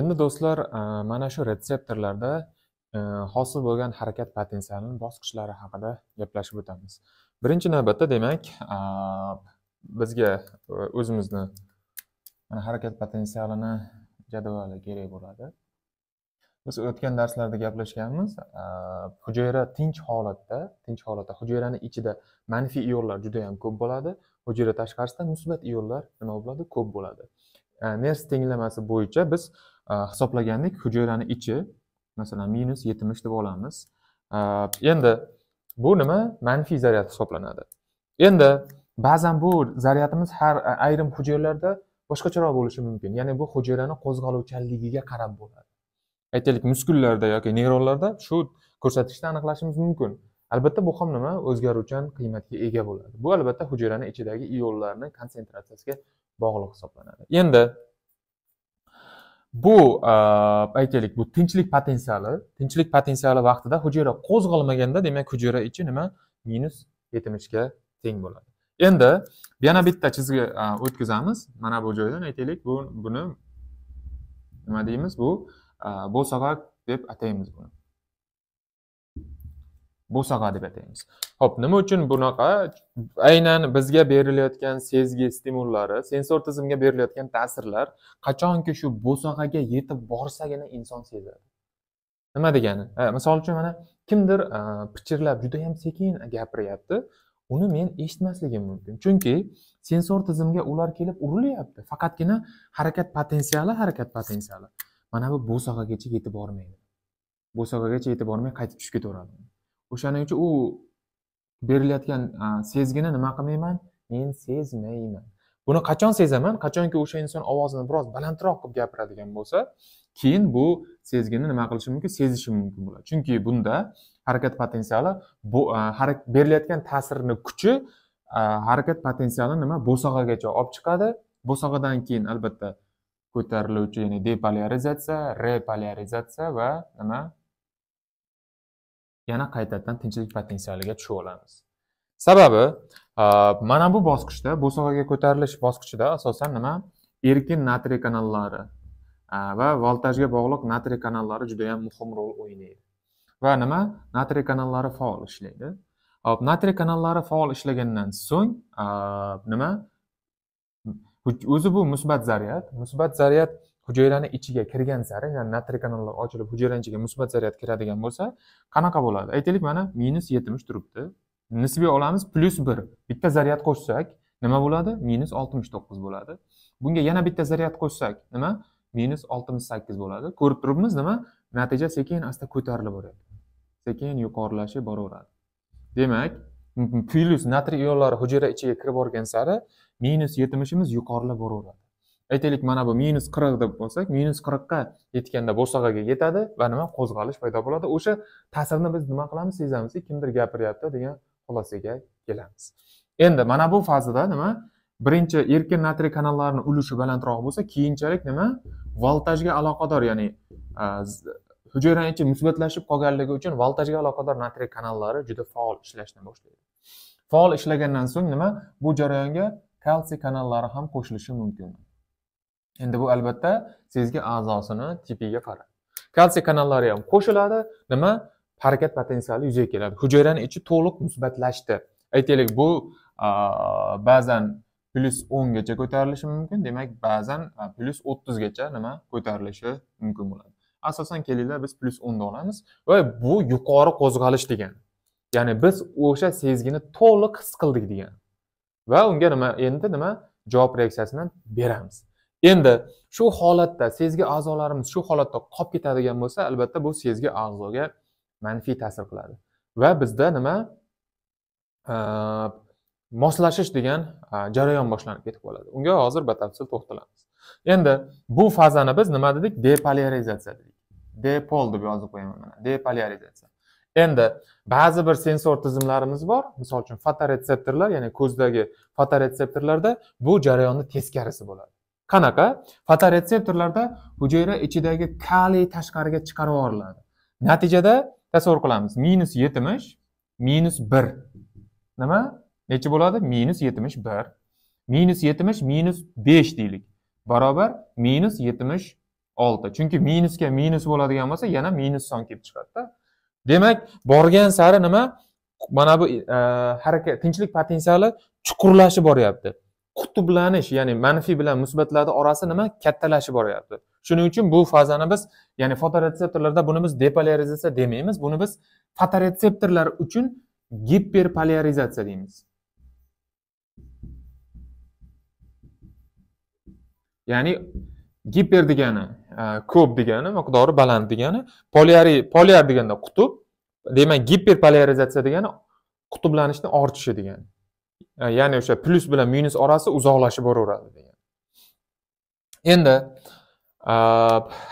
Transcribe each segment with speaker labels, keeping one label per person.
Speaker 1: Endi do'stlar, e, mana shu retseptorlarda e, hosil bo'lgan harakat potensialining bosqichlari haqida gaplashib o'tamiz. Birinchi navbatda demak, e, bizga o'zimizni mana harakat potensialini jadvali kerak bo'ladi. Biz o'tgan darslarda gaplashganmiz, hujayra tinch holatda, tinch holatda hujayrani ichida manfiy ionlar juda ham ko'p bo'ladi, hujayra tashqarisida musbat ionlar nima bo'ladi? Ko'p bo'ladi. Ners tenglamasi bo'yicha biz Э, hisoblagandik hujayrani ichi masalan minus yetmish deb olamiz э, endi bu nima manfiy zaryad hisoblanadi endi ba'zan bu zaryadimiz har ayrim hujayralarda boshqacharoq bo'lishi mumkin ya'ni bu hujayrani qo'zg'aluvchanligiga qarab bo'ladi aytaylik muskullarda yoki neyronlarda shu ko'rsatkichni aniqlashimiz mumkin albatta bu ham nima o'zgaruvchan qiymatga ega bo'ladi bu albatta hujayrani ichidagi ionlarni konsentratsiyasiga bog'liq hisoblanadi endi bu e, aytaylik bu tinchlik potensiali tinchlik potensiali vaqtida hujayra qo'zg'almaganda demak hujayra ichi nima minus yetmishga teng bo'ladi endi yana bitta chizgi e, o'tkazamiz mana bu joydan aytaylik bu buni nima deymiz bu e, bo'savak deb ataymiz buni bo'sag'a deb ataymiz ho'p nima uchun bunaqa aynan bizga berilayotgan sezgi stimullari sensor tizimga berilayotgan ta'sirlar qachonki shu bo'sag'aga yetib borsagina inson sezadi nima degani misol uchun mana kimdir e, pichirlab judayam sekin gapiryapti uni men eshitmasligim mumkin chunki sensor tizimga ular kelib urilyapti faqatgina harakat potensiali harakat potensiali mana bu bo'sag'agacha yetib bormaydi bo'sag'agacha yetib bormay qaytib tushib ketaveradi o'shaning uchun u berilayotgan sezgini nima qilmayman men sezmayman buni qachon sezaman qachonki o'sha inson ovozini biroz balandroq qilib gapiradigan bo'lsa keyin bu sezgini nima qilishi mumkin sezishi mumkin bo'ladi chunki bunda harakat potensiali bu berilayotgan ta'sirni kuchi harakat potensiali nima bo'sag'agacha olib chiqadi bo'sag'adan keyin albatta ko'tariluvchi ya'ni depolarizatsiya repolarizatsiya va nima yana qaytadan tinchlik potensialiga tushib olamiz sababi mana bu bosqichda bu sohaga ko'tarilish bosqichida asosan nima erkin natriy kanallari va voltajga bog'liq natriy kanallari juda yam muhim rol o'ynaydi va nima natriy kanallari faol ishlaydi hop natriy kanallari faol ishlagandan so'ng nima o'zi bu musbat zaryad musbat zaryad hujayrani ichiga kirgan sari ya'ni natriy kanallar ochilib hujayrani ichiga musbat zaryad kiradigan bo'lsa qanaqa bo'ladi aytaylik mana minus yetmish turibdi nisbiy olamiz plyus bir bitta zaryad qo'shsak nima bo'ladi minus oltmish to'qqiz bo'ladi bunga yana bitta zaryad qo'shsak nima minus oltmish sakkiz bo'ladi ko'rib turibmiz nima natija sekin asta ko'tarilib boryapti sekin yuqorilashib boraveradi demak plyus natriy ionlari hujayra ichiga kirib borgan sari minus yetmishimiz yuqorilab boraveradi aytaylik mana bu minus qirq deb bo'lsak minus qirqqa yetganda bo'shag'aga yetadi va nima qo'zg'alish paydo bo'ladi o'sha ta'sirni biz nima qilamiz sezamiz kimdir gapiryapti degan xulosaga kelamiz endi mana bu fazada nima birinchi erkin natriy kanallarini ulushi balandroq bo'lsa keyinchalik nima voltajga aloqador ya'ni hujayrani ichi musbatlashib qolganligi uchun voltajga aloqador natriy kanallari juda faol ishlashni boshlaydi faol ishlagandan so'ng nima bu jarayonga kalsiy kanallari ham qo'shilishi mumkin endi bu albatta sezgi a'zosini tipiga qarab kalsiy kanallari ham qo'shiladi nima harakat potensiali yuzaga keladi hujayrani ichi to'liq musbatlashdi aytaylik bu ba'zan plyus o'ngacha ko'tarilishi mumkin demak ba'zan plyus o'ttizgacha nima ko'tarilishi mumkin bo'ladi asosan kelinglar biz plyus o'nni olamiz va bu yuqori qo'zg'alish degani ya'ni biz o'sha sezgini to'liq his qildik degani va unga nima endi nima javob reaksiyasini beramiz endi shu holatda sezgi a'zolarimiz shu holatda qolib ketadigan bo'lsa albatta bu sezgi a'zoga manfiy ta'sir qiladi va bizda nima moslashish degan jarayon boshlanib ketib qoladi unga hozir batafsil to'xtalamiz endi bu fazani biz nima dedik depolarizatsiya dedik depol deb yozib qo'yaman mana depolarizatsiya endi ba'zi bir sensor tizimlarimiz bor misol uchun fotoretseptorlar ya'ni ko'zdagi fotoretseptorlarda bu jarayonni teskarisi bo'ladi qanaqa fotoretseptorlarda hujayra ichidagi kaliy tashqariga chiqarib yuboriladi natijada tasavvur qilamiz minus yetmish minus bir nima necha bo'ladi minus yetmish bir minus yetmish minus besh deylik barobar minus yetmish olti chunki minusga minus bo'ladigan bo'lsa yana minus son kelib chiqadida demak borgan sari nima mana bu e, harakat tinchlik potensiali chuqurlashib boryapti qutublanish ya'ni manfiy bilan musbatlarni orasi nima kattalashib boryapti shuning uchun bu fazani biz ya'ni fotoretseptorlarda buni biz depolarizatsiya demaymiz buni biz fotoretseptorlar uchun giperpolarizatsiya deymiz ya'ni giper degani e, ko'p degani miqdori baland degani poliari poliar deganda qutb demak giperpolarizatsiya degani qutblanishni ortishi degani E, ya'ni o'sha plyus bilan minus orasi uzoqlashib boraveradi degan endi e,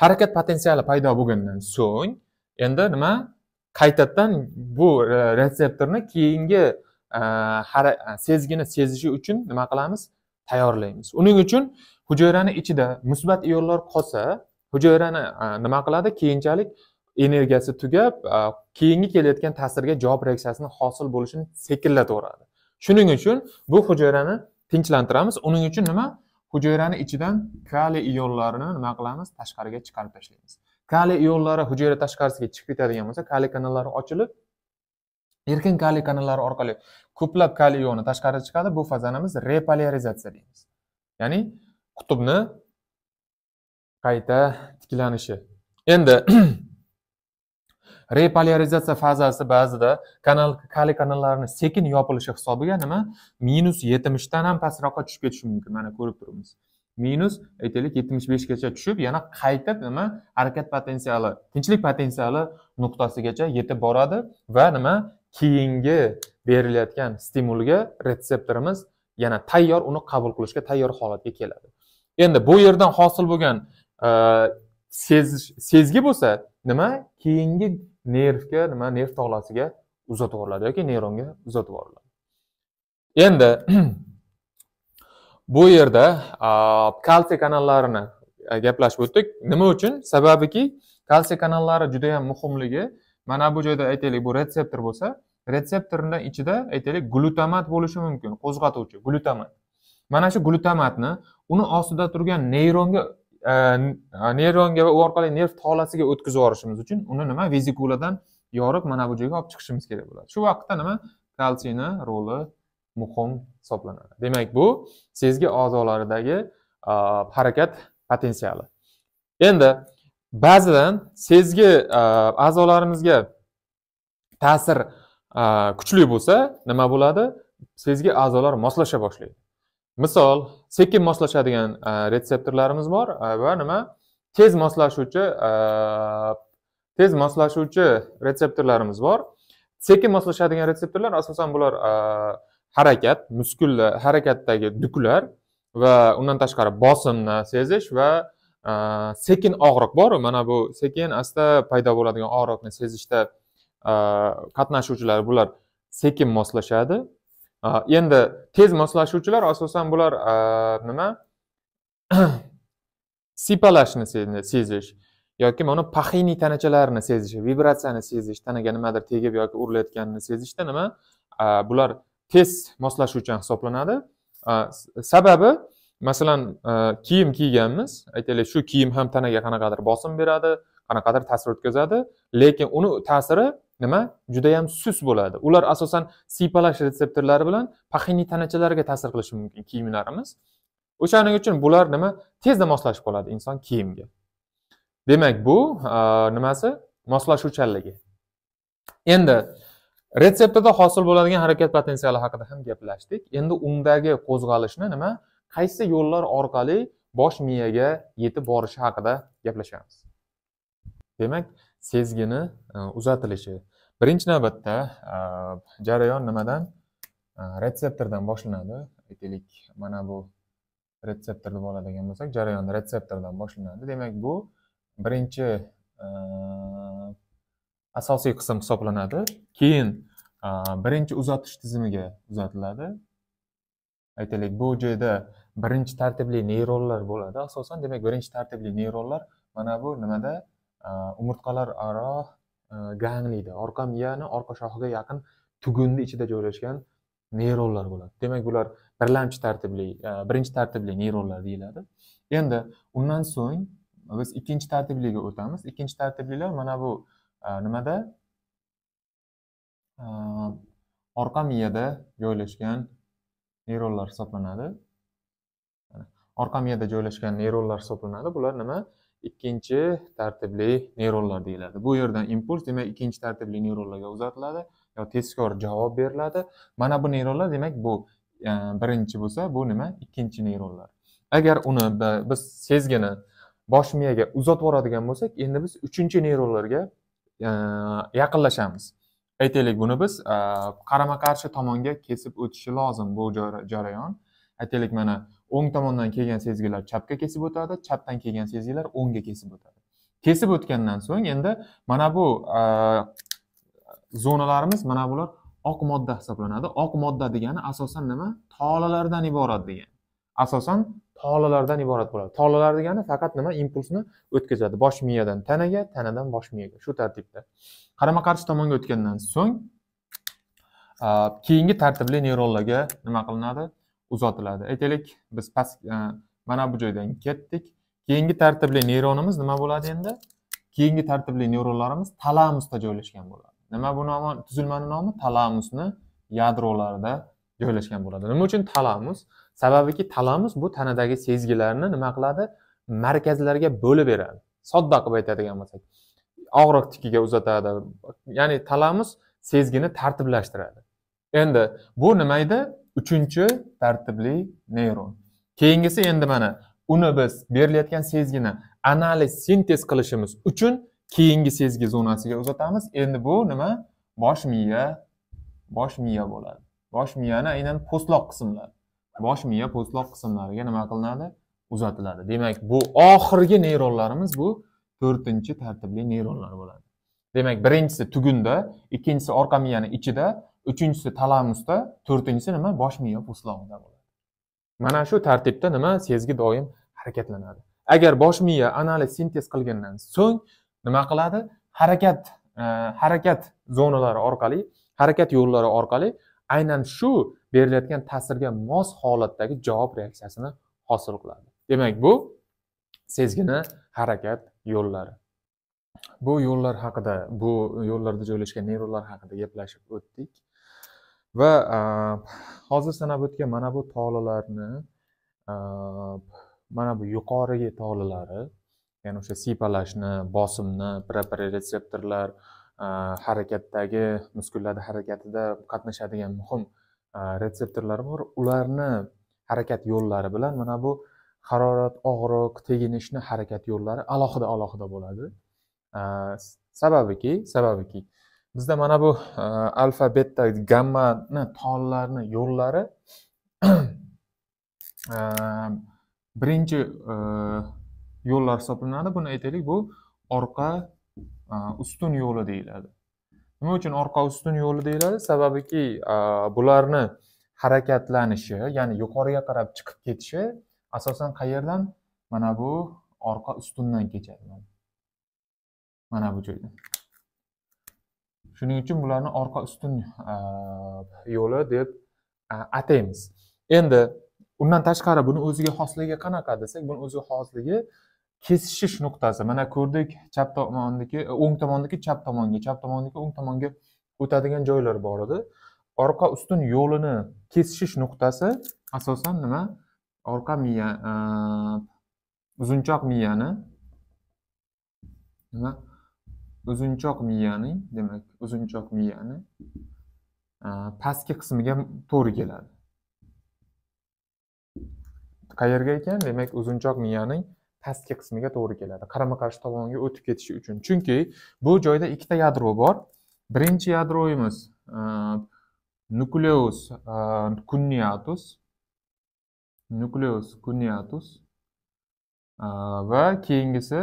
Speaker 1: harakat potensiali paydo bo'lgandan so'ng endi nima qaytadan bu e, retseptorni keyingi sezgini sezishi uchun nima qilamiz tayyorlaymiz uning uchun hujayrani ichida musbat ionlar qolsa hujayrani nima qiladi keyinchalik energiyasi tugab keyingi kelayotgan ta'sirga javob reaksiyasini hosil bo'lishini sekinlataveradi shuning uchun bu hujayrani tinchlantiramiz uning uchun nima hujayrani ichidan kaliy ionlarini nima qilamiz tashqariga chiqarib tashlaymiz kaliy ionlari hujayra tashqarisiga chiqib ketadigan bo'lsa kaliy kanallari ochilib erkin kaliy kanallari orqali ko'plab kaliy ioni tashqariga chiqadi bu fazanamiz repolarizatsiya deymiz ya'ni qutbni qayta tiklanishi endi repolarizatsiya fazasi ba'zida kanal kali kanallarni sekin yopilishi hisobiga nima minus yetmishdan ham pastroqqa tushib ketishi mumkin mana ko'rib turibmiz minus aytaylik yetmish beshgacha tushib yana qayta nima harakat potensiali tinchlik potensiali nuqtasigacha yetib boradi va nima keyingi berilayotgan stimulga retseptorimiz yana tayyor uni qabul qilishga tayyor holatga keladi endi bu yerdan hosil bo'lgan sezish sezgi bo'lsa nima keyingi nervga nima nerv tog'lasiga uzatib yuboriladi yoki neyronga uzatib yuboriladi endi bu yerda kalsiy kanallarini gaplashib o'tdik nima uchun sababiki kalsiy kanallari juda yam muhimligi mana bu joyda aytaylik bu retseptor bo'lsa retseptorni ichida aytaylik glutamat bo'lishi mumkin qo'zg'atuvchi glutamat mana shu glutamatni uni ostida turgan neyronga neyronga va u orqali nerv tolasiga o'tkazib yuborishimiz uchun uni nima vizikuladan yorib mana bu joyga olib chiqishimiz kerak bo'ladi shu vaqtda nima kalsiyni roli muhim hisoblanadi demak bu sezgi a'zolaridagi harakat potensiali endi ba'zidan sezgi a'zolarimizga ta'sir kuchli bo'lsa nima bo'ladi sezgi a'zolar moslasha boshlaydi misol sekin moslashadigan e, retseptorlarimiz bor e, va nima tez moslashuvchi e, tez moslashuvchi retseptorlarimiz bor sekin moslashadigan retseptorlar asosan bular harakat muskul harakatdagi duklar va undan tashqari bosimni sezish va sekin og'riq bor mana bu sekin asta paydo bo'ladigan og'riqni sezishda qatnashuvchilar bular sekin moslashadi endi tez moslashuvchilar asosan bular nima sipalashni sezish yoki mana pahiniy tanachalarni sezish vibratsiyani sezish tanaga nimadir tegib yoki urilayotganini sezishda nima bular tez moslashuvchan hisoblanadi sababi masalan kiyim kiyganmiz aytaylik shu kiyim ham tanaga qanaqadir bosim beradi qanaqadir ta'sir o'tkazadi lekin uni ta'siri nima judayam sus bo'ladi ular asosan siypalash retseptorlari bilan paxiniy tanachalarga ta'sir qilishi mumkin kiyimlarimiz o'shaning uchun bular nima tezda moslashib qoladi inson kiyimga demak bu nimasi moslashuvchanligi endi retseptorda hosil bo'ladigan harakat potensiali haqida ham gaplashdik endi undagi qo'zg'alishni nima qaysi yo'llar orqali bosh miyaga yetib borishi haqida gaplashamiz demak sezgini e, uzatilishi birinchi navbatda e, jarayon nimadan e, retseptordan boshlanadi aytaylik mana bu retseptorni oladigan bo'lsak jarayon retseptordan boshlanadi demak bu birinchi asosiy qism hisoblanadi keyin birinchi uzatish tizimiga uzatiladi aytaylik bu joyda birinchi tartibli neyronlar bo'ladi asosan demak birinchi tartibli neyronlar mana bu nimada Э, umurtqalar aro э, gangliyda orqa miyani orqa shoxiga yaqin tugunni ichida joylashgan neyronlar bo'ladi demak bular birlamchi tartibli e, birinchi tartibli neyronlar deyiladi endi undan so'ng biz ikkinchi tartibliga o'tamiz ikkinchi tartiblilar mana bu e, nimada e, orqa miyada joylashgan neyronlar hisoblanadi orqa miyada joylashgan neyronlar hisoblanadi bular nima ikkinchi tartibli neyronlar deyiladi bu yerdan impuls demak ikkinchi tartibli neyronlarga uzatiladi yo tezkor javob beriladi mana bu neyronlar demak bu e, birinchi bo'lsa bu nima ikkinchi neyronlar agar uni biz sezgini bosh miyaga uzatib yuboradigan bo'lsak endi biz uchinchi neyronlarga e, yaqinlashamiz aytaylik buni biz e, qarama qarshi tomonga kesib o'tishi lozim bu jarayon aytaylik mana o'ng tomondan kelgan sezgilar chapga kesib o'tadi chapdan kelgan sezgilar o'ngga kesib o'tadi kesib o'tgandan so'ng endi mana bu zonalarimiz mana bular oq modda hisoblanadi oq modda degani asosan nima tolalardan iborat degani asosan tolalardan iborat bo'ladi tolalar degani faqat nima impulsni o'tkazadi bosh miyadan tanaga tanadan bosh miyaga shu tartibda qarama qarshi tomonga o'tgandan so'ng keyingi tartibli neyronlarga nima qilinadi uzatiladi aytaylik biz past e, mana bu joydan ketdik keyingi tartibli neyronimiz nima bo'ladi endi keyingi tartibli neyronlarimiz talamusda joylashgan bo'ladi nima bu nomi tuzilmani nomi talamusni yadrolarida joylashgan bo'ladi nima uchun talamus sababiki talamus bu tanadagi sezgilarni nima qiladi markazlarga bo'lib beradi sodda qilib aytadigan bo'lsak og'riq tikiga uzatadi ya'ni talamus sezgini tartiblashtiradi endi bu nima edi uchinchi tartibli neyron keyingisi endi mana uni biz berilayotgan sezgini analiz sintez qilishimiz uchun keyingi sezgi zonasiga uzatamiz endi bu nima bosh miya bosh miya bo'ladi bosh miyani aynan po'stloq qismlari bosh miya po'stloq qismlariga nima qilinadi uzatiladi demak bu oxirgi neyronlarimiz bu to'rtinchi tartibli neyronlar bo'ladi demak birinchisi tugunda ikkinchisi orqa miyani ichida uchinchisi talamusda to'rtinchisi nima bosh miya po'stlovida bo'ladi mana shu tartibda nima sezgi doim harakatlanadi agar bosh miya analiz sintez qilgandan so'ng nima qiladi harakat e, harakat zonalari orqali harakat yo'llari orqali aynan shu berilayotgan ta'sirga mos holatdagi javob reaksiyasini hosil qiladi demak bu sezgini harakat yo'llari bu yo'llar haqida bu yo'llarda joylashgan neyronlar haqida gaplashib o'tdik va hozir sanab o'tgan mana bu tolalarni mana bu yuqorigi tolalari ya'ni o'sha sipalashni bosimni propriotseptorlar harakatdagi muskullarni harakatida qatnashadigan muhim retseptorlar bor ularni harakat yo'llari bilan mana bu harorat og'riq teginishni harakat yo'llari alohida alohida bo'ladi sababiki sababiki bizda mana bu e, alfa beta gammani tonlarni yo'llari e, birinchi e, yo'llar hisoblanadi buni aytaylik bu orqa ustun yo'li deyiladi nima uchun orqa ustun yo'li deyiladi sababiki bularni harakatlanishi ya'ni yuqoriga qarab chiqib ketishi asosan qayerdan mana bu orqa ustundan kechadi mana bu joydan shuning uchun bularni orqa ustun yo'li deb ataymiz endi undan tashqari buni o'ziga xosligi qanaqa desak buni o'ziga xosligi kesishish nuqtasi mana ko'rdik chap tomondagi o'ng tomondagi chap tomonga chap tomondagi o'ng tomonga o'tadigan joylar bor edi orqa ustun yo'lini kesishish nuqtasi asosan nima orqa miya uzunchoq miyani nima uzunchoq miyaning demak uzunchoq miyani pastki qismiga to'g'ri keladi qayerga ekan demak uzunchoq miyaning pastki qismiga to'g'ri keladi qarama qarshi tomonga o'tib ketishi uchun chunki bu joyda ikkita yadro bor birinchi yadroyimiz nukleus kunniatus nukleus kunniatus va keyingisi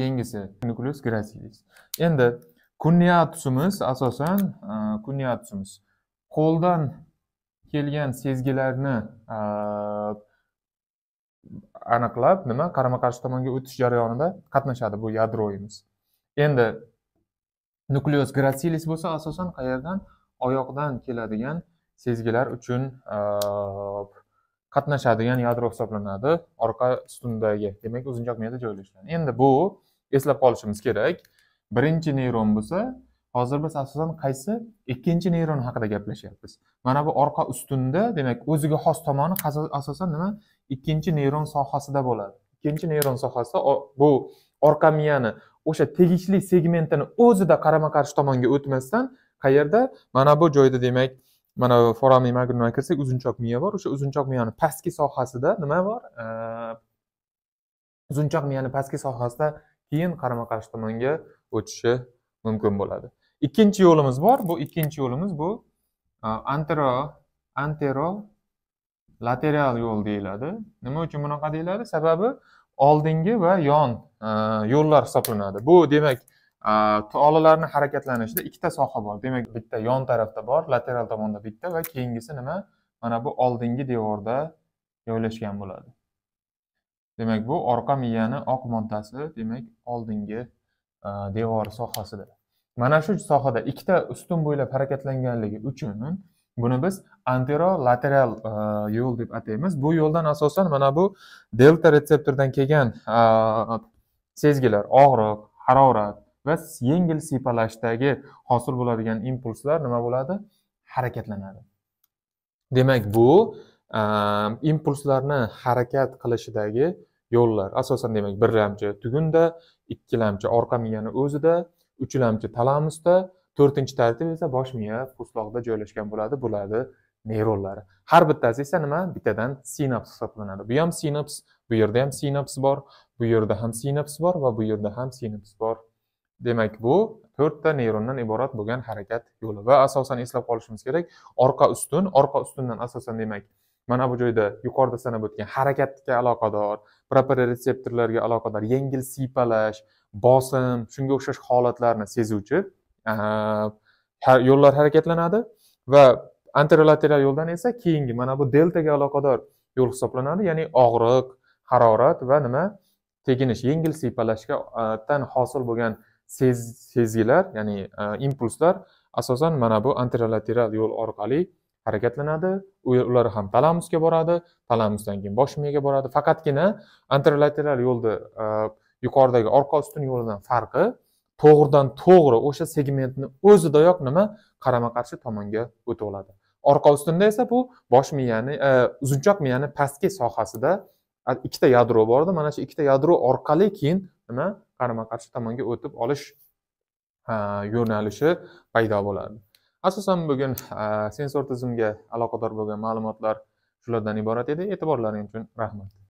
Speaker 1: keyingisi nuklus gracilis endi kunniatusimiz asosan e, kunniatusimiz qo'ldan kelgan sezgilarni e, aniqlab nima qarama qarshi tomonga o'tish jarayonida qatnashadi bu yadroyimiz endi nukleus gracilis bo'lsa asosan qayerdan oyoqdan keladigan sezgilar uchun e, qatnashadigan yadro hisoblanadi orqa ustundagi demak uzunchoq miyada joylashgan endi bu eslab qolishimiz kerak birinchi neyron bo'lsa hozir biz asosan qaysi ikkinchi neyron haqida gaplashyapmiz mana bu orqa ustunda demak o'ziga xos tomoni asosan nima ikkinchi neyron sohasida bo'ladi ikkinchi neyron sohasida bu orqa miyani o'sha tegishli segmentini o'zida qarama qarshi tomonga o'tmasdan qayerda mana bu joyda demak mana bu foramen magnuma kirsak uzunchoq miya bor o'sha uzunchoq miyani pastki sohasida nima bor uzunchoq miyani pastki sohasida keyin qarama qarshi tomonga o'tishi mumkin bo'ladi ikkinchi yo'limiz bor bu ikkinchi yo'limiz bu antero antero lateral yo'l deyiladi nima uchun bunaqa deyiladi sababi oldingi va yon yo'llar hisoblanadi bu demak tolalarni harakatlanishida ikkita soha bor demak bitta yon tarafda bor lateral tomonda bitta va keyingisi nima mana bu oldingi devorda joylashgan bo'ladi demak bu orqa miyani oq montasi demak oldingi e, devor sohasida mana shu sohada ikkita ustun bo'ylab harakatlanganligi uchun buni biz anterolateral e, yo'l deb ataymiz bu yo'ldan asosan mana bu delta retseptordan kelgan e, sezgilar og'riq harorat va yengil siypalashdagi hosil bo'ladigan impulslar nima bo'ladi harakatlanadi demak bu impulslarni harakat qilishidagi yo'llar asosan demak birlamchi tugunda ikkilamchi orqa miyani o'zida uchlamchi talamusda to'rtinchi tartib esa bosh miya po'stloqda joylashgan bo'ladi bularni neyronlari har bittasi esa nima bittadan sinaps hisoblanadi bu ham sinaps bu yerda ham sinaps bor bu yerda ham sinaps bor va bu yerda ham sinaps bor demak bu to'rtta neyrondan iborat bo'lgan harakat yo'li va asosan eslab qolishimiz kerak orqa ustun orqa ustundan asosan demak mana bu joyda yuqorida sanab o'tgan harakatga aloqador proprioreseptorlarga aloqador yengil siypalash bosim shunga o'xshash holatlarni sezuvchi yo'llar harakatlanadi va anterolateral yo'ldan esa keyingi mana bu deltaga aloqador yo'l hisoblanadi ya'ni og'riq harorat va nima teginish yengil siypalashgadan hosil bo'lgan sezgilar ya'ni impulslar asosan mana bu anterolateral yo'l orqali harakatlanadi ular ham talamusga boradi talamusdan keyin bosh miyaga boradi faqatgina anterolateral yo'lni e, yuqoridagi orqa ustun yo'lidan farqi to'g'ridan to'g'ri o'sha segmentni o'zidayoq nima qarama qarshi tomonga o'tib oladi orqa ustunda esa bu bosh miyani e, uzunchoq miyani pastki sohasida ikkita yadro borda mana shu ikkita yadro orqali keyin nima qarama qarshi tomonga o'tib olish yo'nalishi paydo bo'ladi asosan bugun sensor tizimga aloqador bo'lgan ma'lumotlar shulardan iborat edi e'tiborlaring uchun rahmat